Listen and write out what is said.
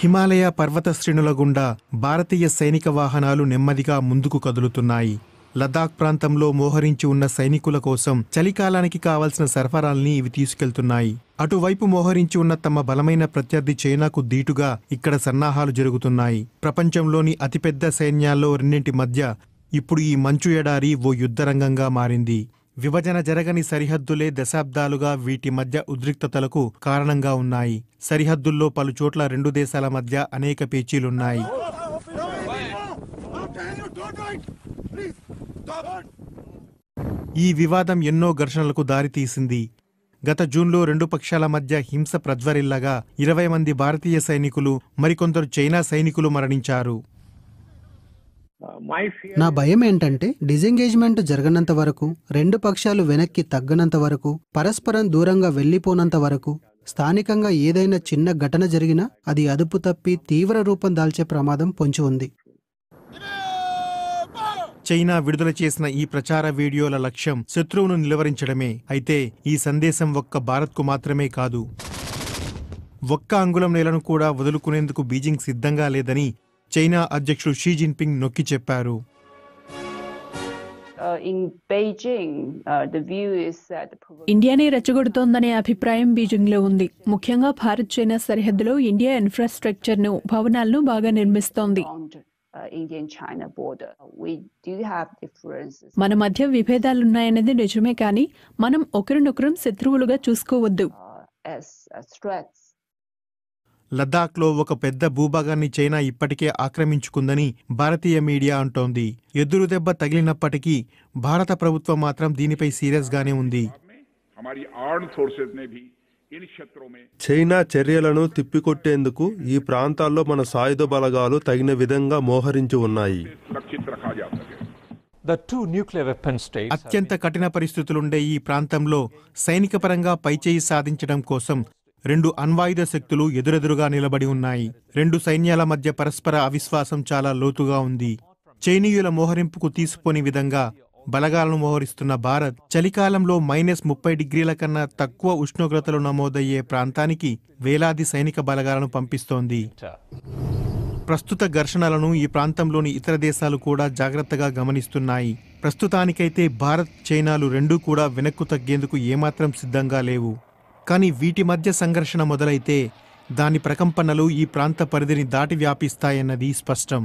హిమాలయ పర్వత శ్రేణుల గుండా భారతీయ సైనిక వాహనాలు నెమ్మదిగా ముందుకు కదులుతున్నాయి లదాఖ్ ప్రాంతంలో మోహరించి ఉన్న సైనికుల కోసం చలికాలానికి కావలసిన సరఫరాల్ని ఇవి తీసుకెళ్తున్నాయి అటువైపు మోహరించి ఉన్న తమ బలమైన ప్రత్యర్థి చైనాకు దీటుగా ఇక్కడ సన్నాహాలు జరుగుతున్నాయి ప్రపంచంలోని అతిపెద్ద సైన్యాల్లో రెండింటి మధ్య ఇప్పుడు ఈ మంచు ఎడారి ఓ యుద్ధరంగంగా మారింది విభజన జరగని సరిహద్దులే దశాబ్దాలుగా వీటి మధ్య ఉద్రిక్తతలకు కారణంగా ఉన్నాయి సరిహద్దుల్లో పలుచోట్ల రెండు దేశాల మధ్య అనేక పేచీలున్నాయి ఈ వివాదం ఎన్నో ఘర్షణలకు దారితీసింది గత జూన్లో రెండు పక్షాల మధ్య హింస ప్రజ్వరిల్లగా ఇరవై మంది భారతీయ సైనికులు మరికొందరు చైనా సైనికులు మరణించారు నా భయం ఏంటంటే డిజెంగేజ్మెంట్ జరగనంత వరకు రెండు పక్షాలు వెనక్కి తగ్గనంత వరకు పరస్పరం దూరంగా వెళ్లిపోనంత వరకు స్థానికంగా ఏదైనా చిన్న ఘటన జరిగినా అది అదుపు తప్పి తీవ్ర రూపం దాల్చే ప్రమాదం పొంచి ఉంది చైనా విడుదల చేసిన ఈ ప్రచార వీడియోల లక్ష్యం శత్రువును నిలువరించడమే అయితే ఈ సందేశం ఒక్క భారత్కు మాత్రమే కాదు ఒక్క అంగుళం నేలను కూడా వదులుకునేందుకు బీజింగ్ సిద్ధంగా లేదని చైనా అధ్యక్షుడు షీ జిన్పింగ్ నొక్కి చెప్పారు uh, uh, ఇండియానే రెచ్చగొడుతోందనే అభిప్రాయం బీజింగ్ లో ఉంది ముఖ్యంగా భారత్ చైనా సరిహద్దులో ఇండియా ఇన్ఫ్రాస్ట్రక్చర్ ను భవనాలను బాగా నిర్మిస్తోంది uh, మన మధ్య విభేదాలున్నాయనేది నిజమే కానీ మనం ఒకరినొకరం శత్రువులుగా చూసుకోవద్దు లద్దాఖ్లో ఒక పెద్ద భూభాగాన్ని చైనా ఇప్పటికే ఆక్రమించుకుందని భారతీయ మీడియా అంటోంది ఎదురుదెబ్బ తగిలినప్పటికీ భారత ప్రభుత్వం మాత్రం దీనిపై సీరియస్గానే ఉంది చైనా చర్యలను తిప్పికొట్టేందుకు ఈ ప్రాంతాల్లో మన సాయుధ బలగాలు తగిన విధంగా మోహరించి ఉన్నాయి అత్యంత కఠిన పరిస్థితులుండే ఈ ప్రాంతంలో సైనిక పరంగా పైచేయి సాధించడం కోసం రెండు అణ్వాయుధ శక్తులు ఎదురెదురుగా నిలబడి ఉన్నాయి రెండు సైన్యాల మధ్య పరస్పర అవిశ్వాసం చాలా లోతుగా ఉంది చైనీయుల మోహరింపుకు తీసుకోని విధంగా బలగాలను మోహరిస్తున్న భారత్ చలికాలంలో మైనస్ ముప్పై డిగ్రీల కన్నా తక్కువ ఉష్ణోగ్రతలు నమోదయ్యే ప్రాంతానికి వేలాది సైనిక బలగాలను పంపిస్తోంది ప్రస్తుత ఘర్షణలను ఈ ప్రాంతంలోని ఇతర దేశాలు కూడా జాగ్రత్తగా గమనిస్తున్నాయి ప్రస్తుతానికైతే భారత్ చైనాలు రెండూ కూడా వెనక్కు తగ్గేందుకు ఏమాత్రం సిద్ధంగా లేవు కానీ వీటి మధ్య సంఘర్షణ మొదలైతే దాని ప్రకంపనలు ఈ ప్రాంత పరిధిని దాటి వ్యాపిస్తాయన్నది స్పష్టం